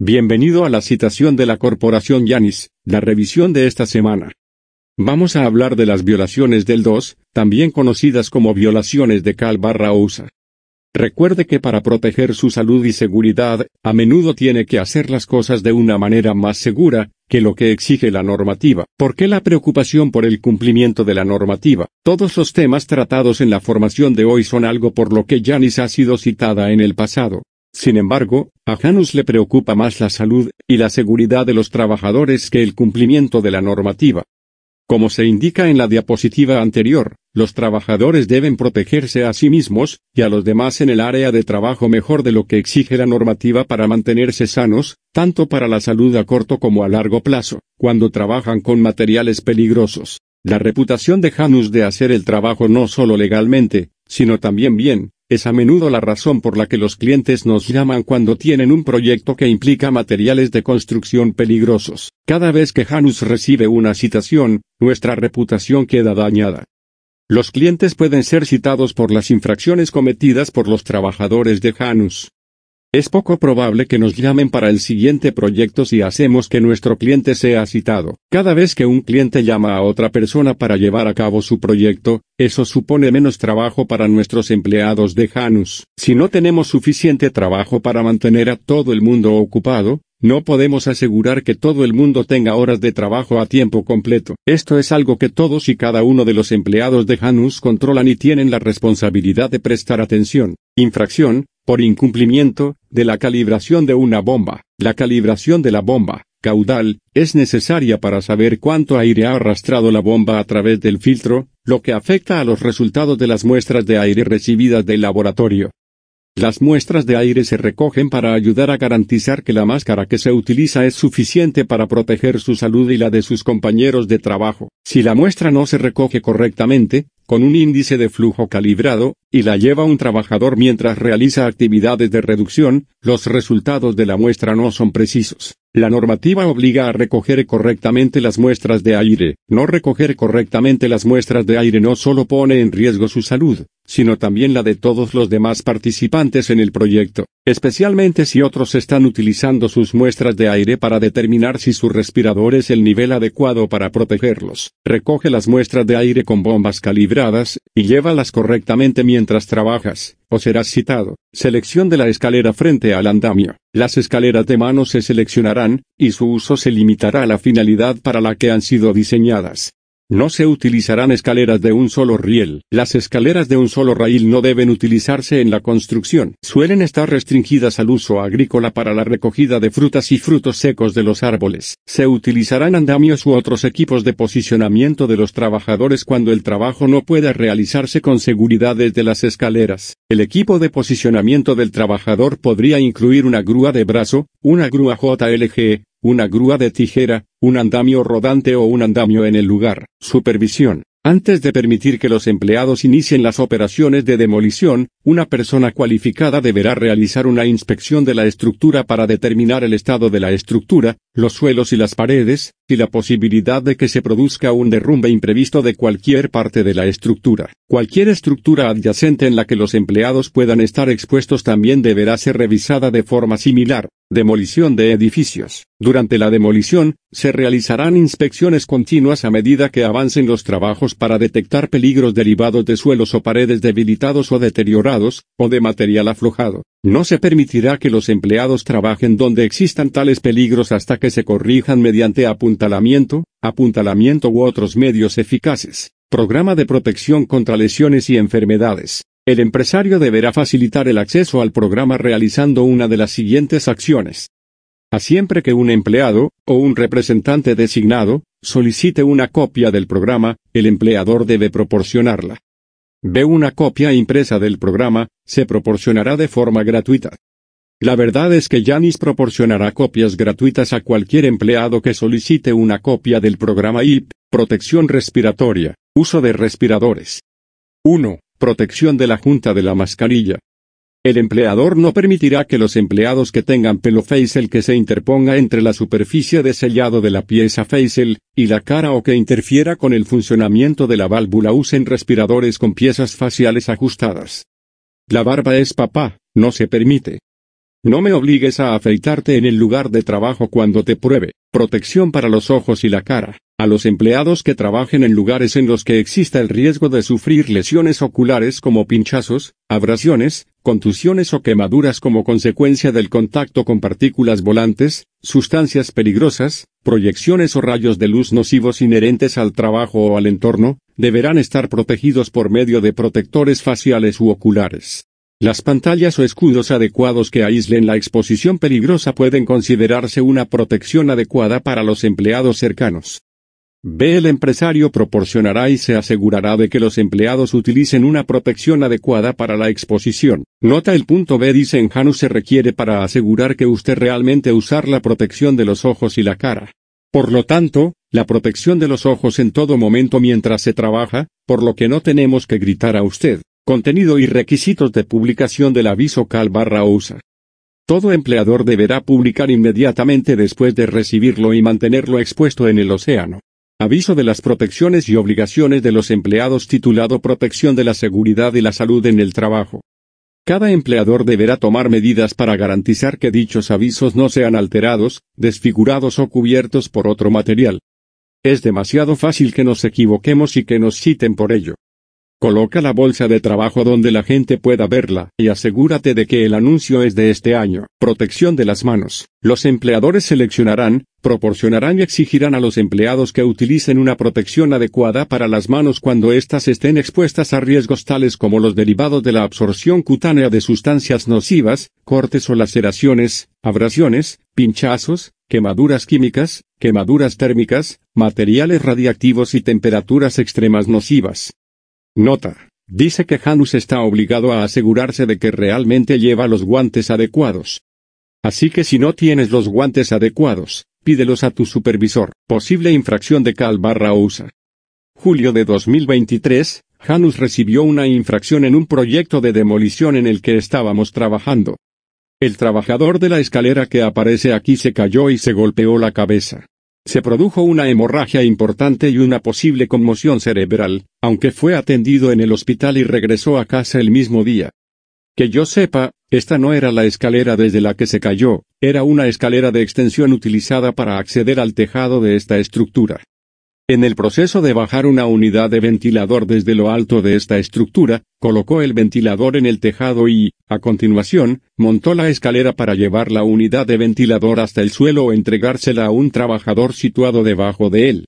Bienvenido a la citación de la Corporación Yanis, la revisión de esta semana. Vamos a hablar de las violaciones del 2, también conocidas como violaciones de Cal barra USA. Recuerde que para proteger su salud y seguridad, a menudo tiene que hacer las cosas de una manera más segura que lo que exige la normativa. ¿Por qué la preocupación por el cumplimiento de la normativa? Todos los temas tratados en la formación de hoy son algo por lo que Yanis ha sido citada en el pasado. Sin embargo, a Janus le preocupa más la salud y la seguridad de los trabajadores que el cumplimiento de la normativa. Como se indica en la diapositiva anterior, los trabajadores deben protegerse a sí mismos y a los demás en el área de trabajo mejor de lo que exige la normativa para mantenerse sanos, tanto para la salud a corto como a largo plazo, cuando trabajan con materiales peligrosos. La reputación de Janus de hacer el trabajo no solo legalmente, sino también bien, es a menudo la razón por la que los clientes nos llaman cuando tienen un proyecto que implica materiales de construcción peligrosos. Cada vez que Janus recibe una citación, nuestra reputación queda dañada. Los clientes pueden ser citados por las infracciones cometidas por los trabajadores de Janus. Es poco probable que nos llamen para el siguiente proyecto si hacemos que nuestro cliente sea citado. Cada vez que un cliente llama a otra persona para llevar a cabo su proyecto, eso supone menos trabajo para nuestros empleados de Janus. Si no tenemos suficiente trabajo para mantener a todo el mundo ocupado, no podemos asegurar que todo el mundo tenga horas de trabajo a tiempo completo. Esto es algo que todos y cada uno de los empleados de Janus controlan y tienen la responsabilidad de prestar atención. Infracción, por incumplimiento, de la calibración de una bomba. La calibración de la bomba, caudal, es necesaria para saber cuánto aire ha arrastrado la bomba a través del filtro, lo que afecta a los resultados de las muestras de aire recibidas del laboratorio. Las muestras de aire se recogen para ayudar a garantizar que la máscara que se utiliza es suficiente para proteger su salud y la de sus compañeros de trabajo. Si la muestra no se recoge correctamente, con un índice de flujo calibrado, y la lleva un trabajador mientras realiza actividades de reducción, los resultados de la muestra no son precisos. La normativa obliga a recoger correctamente las muestras de aire. No recoger correctamente las muestras de aire no solo pone en riesgo su salud, sino también la de todos los demás participantes en el proyecto, especialmente si otros están utilizando sus muestras de aire para determinar si su respirador es el nivel adecuado para protegerlos. Recoge las muestras de aire con bombas calibradas, y llévalas correctamente mientras trabajas, o serás citado. Selección de la escalera frente al andamio. Las escaleras de mano se seleccionarán, y su uso se limitará a la finalidad para la que han sido diseñadas. No se utilizarán escaleras de un solo riel. Las escaleras de un solo raíl no deben utilizarse en la construcción. Suelen estar restringidas al uso agrícola para la recogida de frutas y frutos secos de los árboles. Se utilizarán andamios u otros equipos de posicionamiento de los trabajadores cuando el trabajo no pueda realizarse con seguridad desde las escaleras. El equipo de posicionamiento del trabajador podría incluir una grúa de brazo, una grúa JLG, una grúa de tijera, un andamio rodante o un andamio en el lugar. Supervisión. Antes de permitir que los empleados inicien las operaciones de demolición, una persona cualificada deberá realizar una inspección de la estructura para determinar el estado de la estructura, los suelos y las paredes, y la posibilidad de que se produzca un derrumbe imprevisto de cualquier parte de la estructura. Cualquier estructura adyacente en la que los empleados puedan estar expuestos también deberá ser revisada de forma similar. Demolición de edificios. Durante la demolición, se realizarán inspecciones continuas a medida que avancen los trabajos para detectar peligros derivados de suelos o paredes debilitados o deteriorados, o de material aflojado. No se permitirá que los empleados trabajen donde existan tales peligros hasta que se corrijan mediante apuntalamiento, apuntalamiento u otros medios eficaces. Programa de protección contra lesiones y enfermedades. El empresario deberá facilitar el acceso al programa realizando una de las siguientes acciones. A siempre que un empleado, o un representante designado, solicite una copia del programa, el empleador debe proporcionarla. Ve una copia impresa del programa, se proporcionará de forma gratuita. La verdad es que Janis proporcionará copias gratuitas a cualquier empleado que solicite una copia del programa IP, Protección Respiratoria, Uso de Respiradores. 1. Protección de la Junta de la Mascarilla. El empleador no permitirá que los empleados que tengan pelo facial que se interponga entre la superficie de sellado de la pieza facial y la cara o que interfiera con el funcionamiento de la válvula usen respiradores con piezas faciales ajustadas. La barba es papá, no se permite. No me obligues a afeitarte en el lugar de trabajo cuando te pruebe. Protección para los ojos y la cara. A los empleados que trabajen en lugares en los que exista el riesgo de sufrir lesiones oculares como pinchazos, abrasiones, contusiones o quemaduras como consecuencia del contacto con partículas volantes, sustancias peligrosas, proyecciones o rayos de luz nocivos inherentes al trabajo o al entorno, deberán estar protegidos por medio de protectores faciales u oculares. Las pantallas o escudos adecuados que aíslen la exposición peligrosa pueden considerarse una protección adecuada para los empleados cercanos. B. El empresario proporcionará y se asegurará de que los empleados utilicen una protección adecuada para la exposición. Nota el punto B dice en Janus se requiere para asegurar que usted realmente usar la protección de los ojos y la cara. Por lo tanto, la protección de los ojos en todo momento mientras se trabaja, por lo que no tenemos que gritar a usted. Contenido y requisitos de publicación del aviso CAL barra USA. Todo empleador deberá publicar inmediatamente después de recibirlo y mantenerlo expuesto en el océano. Aviso de las protecciones y obligaciones de los empleados titulado Protección de la Seguridad y la Salud en el Trabajo. Cada empleador deberá tomar medidas para garantizar que dichos avisos no sean alterados, desfigurados o cubiertos por otro material. Es demasiado fácil que nos equivoquemos y que nos citen por ello. Coloca la bolsa de trabajo donde la gente pueda verla, y asegúrate de que el anuncio es de este año. Protección de las manos. Los empleadores seleccionarán, proporcionarán y exigirán a los empleados que utilicen una protección adecuada para las manos cuando éstas estén expuestas a riesgos tales como los derivados de la absorción cutánea de sustancias nocivas, cortes o laceraciones, abrasiones, pinchazos, quemaduras químicas, quemaduras térmicas, materiales radiactivos y temperaturas extremas nocivas. Nota. Dice que Janus está obligado a asegurarse de que realmente lleva los guantes adecuados. Así que si no tienes los guantes adecuados, pídelos a tu supervisor. Posible infracción de Cal barra USA. Julio de 2023, Janus recibió una infracción en un proyecto de demolición en el que estábamos trabajando. El trabajador de la escalera que aparece aquí se cayó y se golpeó la cabeza. Se produjo una hemorragia importante y una posible conmoción cerebral, aunque fue atendido en el hospital y regresó a casa el mismo día. Que yo sepa, esta no era la escalera desde la que se cayó, era una escalera de extensión utilizada para acceder al tejado de esta estructura. En el proceso de bajar una unidad de ventilador desde lo alto de esta estructura, colocó el ventilador en el tejado y, a continuación, montó la escalera para llevar la unidad de ventilador hasta el suelo o entregársela a un trabajador situado debajo de él.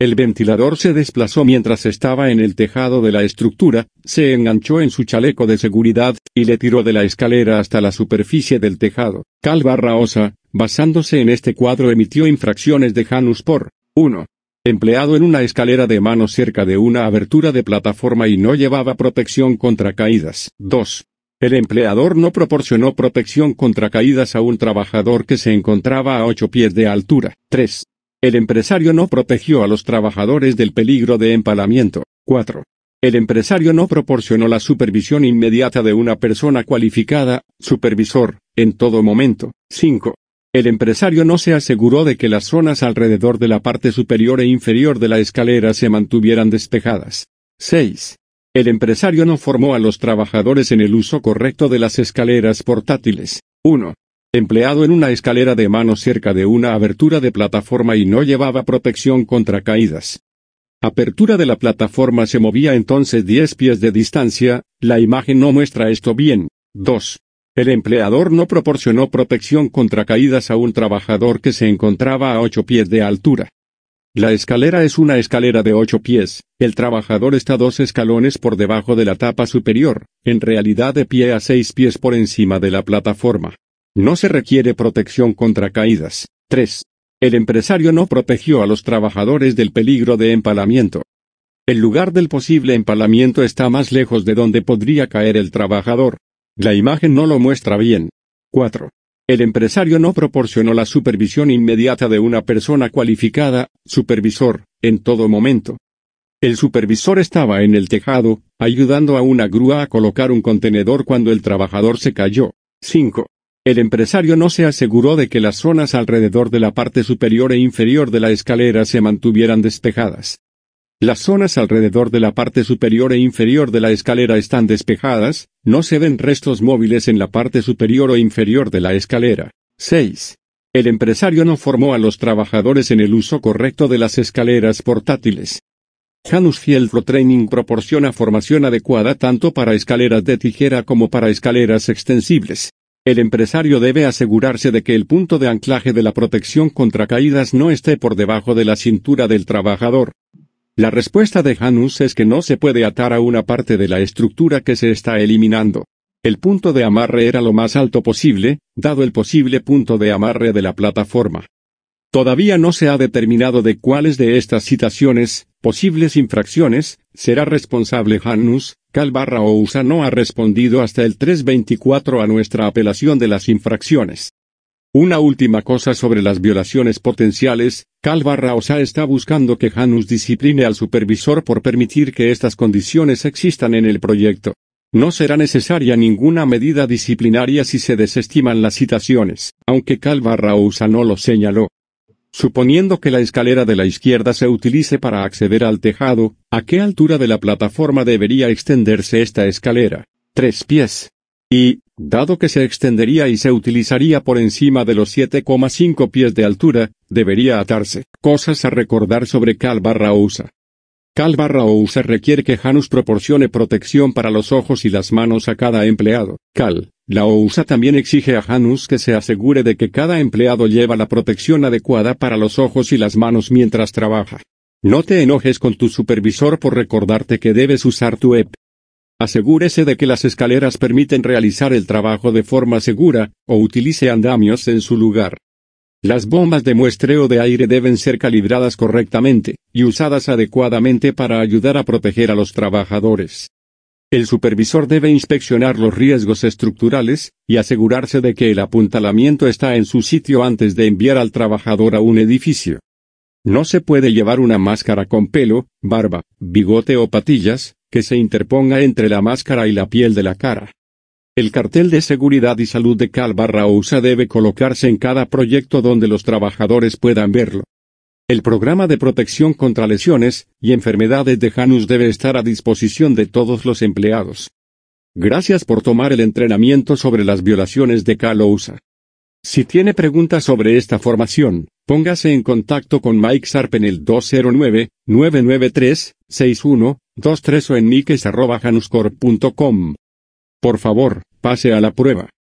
El ventilador se desplazó mientras estaba en el tejado de la estructura, se enganchó en su chaleco de seguridad, y le tiró de la escalera hasta la superficie del tejado. Calva Raosa, basándose en este cuadro, emitió infracciones de Janus por 1. Empleado en una escalera de mano cerca de una abertura de plataforma y no llevaba protección contra caídas. 2. El empleador no proporcionó protección contra caídas a un trabajador que se encontraba a ocho pies de altura. 3. El empresario no protegió a los trabajadores del peligro de empalamiento. 4. El empresario no proporcionó la supervisión inmediata de una persona cualificada, supervisor, en todo momento. 5. El empresario no se aseguró de que las zonas alrededor de la parte superior e inferior de la escalera se mantuvieran despejadas. 6. El empresario no formó a los trabajadores en el uso correcto de las escaleras portátiles. 1 empleado en una escalera de mano cerca de una abertura de plataforma y no llevaba protección contra caídas. Apertura de la plataforma se movía entonces 10 pies de distancia, la imagen no muestra esto bien. 2. El empleador no proporcionó protección contra caídas a un trabajador que se encontraba a 8 pies de altura. La escalera es una escalera de 8 pies, el trabajador está dos escalones por debajo de la tapa superior, en realidad de pie a 6 pies por encima de la plataforma. No se requiere protección contra caídas. 3. El empresario no protegió a los trabajadores del peligro de empalamiento. El lugar del posible empalamiento está más lejos de donde podría caer el trabajador. La imagen no lo muestra bien. 4. El empresario no proporcionó la supervisión inmediata de una persona cualificada, supervisor, en todo momento. El supervisor estaba en el tejado, ayudando a una grúa a colocar un contenedor cuando el trabajador se cayó. 5. El empresario no se aseguró de que las zonas alrededor de la parte superior e inferior de la escalera se mantuvieran despejadas. Las zonas alrededor de la parte superior e inferior de la escalera están despejadas, no se ven restos móviles en la parte superior o inferior de la escalera. 6. El empresario no formó a los trabajadores en el uso correcto de las escaleras portátiles. Janus Field Training proporciona formación adecuada tanto para escaleras de tijera como para escaleras extensibles. El empresario debe asegurarse de que el punto de anclaje de la protección contra caídas no esté por debajo de la cintura del trabajador. La respuesta de Janus es que no se puede atar a una parte de la estructura que se está eliminando. El punto de amarre era lo más alto posible, dado el posible punto de amarre de la plataforma. Todavía no se ha determinado de cuáles de estas citaciones, posibles infracciones, será responsable Janus, Calvarra no ha respondido hasta el 324 a nuestra apelación de las infracciones. Una última cosa sobre las violaciones potenciales, Calvarra está buscando que Janus discipline al supervisor por permitir que estas condiciones existan en el proyecto. No será necesaria ninguna medida disciplinaria si se desestiman las citaciones, aunque Calvarra no lo señaló. Suponiendo que la escalera de la izquierda se utilice para acceder al tejado, ¿a qué altura de la plataforma debería extenderse esta escalera? Tres pies. Y, dado que se extendería y se utilizaría por encima de los 7,5 pies de altura, debería atarse. Cosas a recordar sobre Calva Cal barra Ousa requiere que Janus proporcione protección para los ojos y las manos a cada empleado. Cal. La OUSA también exige a Janus que se asegure de que cada empleado lleva la protección adecuada para los ojos y las manos mientras trabaja. No te enojes con tu supervisor por recordarte que debes usar tu EP. Asegúrese de que las escaleras permiten realizar el trabajo de forma segura, o utilice andamios en su lugar. Las bombas de muestreo de aire deben ser calibradas correctamente, y usadas adecuadamente para ayudar a proteger a los trabajadores. El supervisor debe inspeccionar los riesgos estructurales, y asegurarse de que el apuntalamiento está en su sitio antes de enviar al trabajador a un edificio. No se puede llevar una máscara con pelo, barba, bigote o patillas, que se interponga entre la máscara y la piel de la cara. El cartel de seguridad y salud de Cal debe colocarse en cada proyecto donde los trabajadores puedan verlo. El programa de protección contra lesiones y enfermedades de Janus debe estar a disposición de todos los empleados. Gracias por tomar el entrenamiento sobre las violaciones de Calousa. Si tiene preguntas sobre esta formación, póngase en contacto con Mike Sarp en el 209-993-6123 o en mikes@januscorp.com. Por favor, pase a la prueba.